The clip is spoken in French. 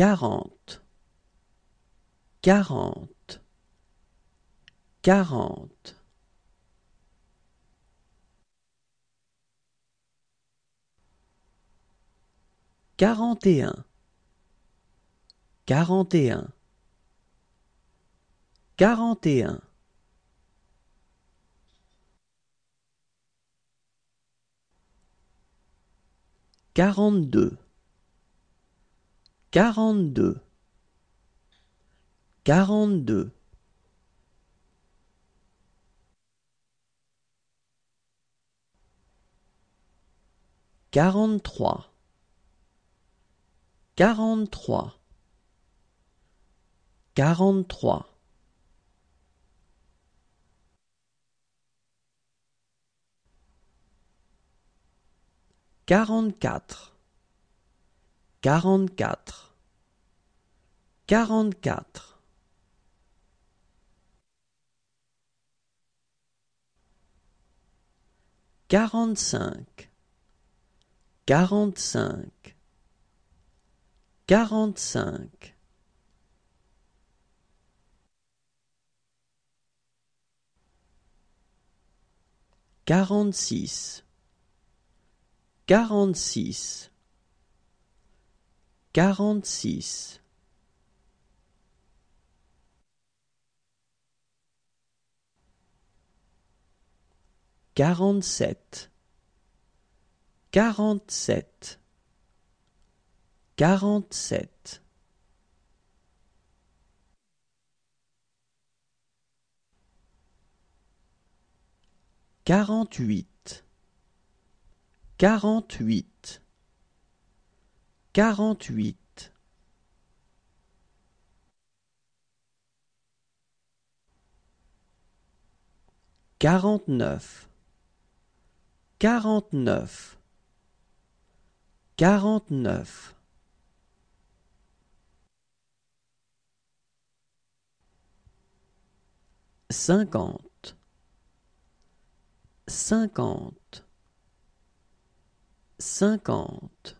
quarante, quarante, quarante. Quarante et un, quarante et un, quarante et un. Quarante-deux Quarante-deux. Quarante-deux. Quarante-trois. Quarante-trois. Quarante-trois. Quarante-quatre. Quarante-quatre. Quarante-quatre. Quarante-cinq. Quarante-cinq. Quarante-cinq. Quarante-six. Quarante-six. 46 47 47 47 48 48 48 49 49 49 50 50 50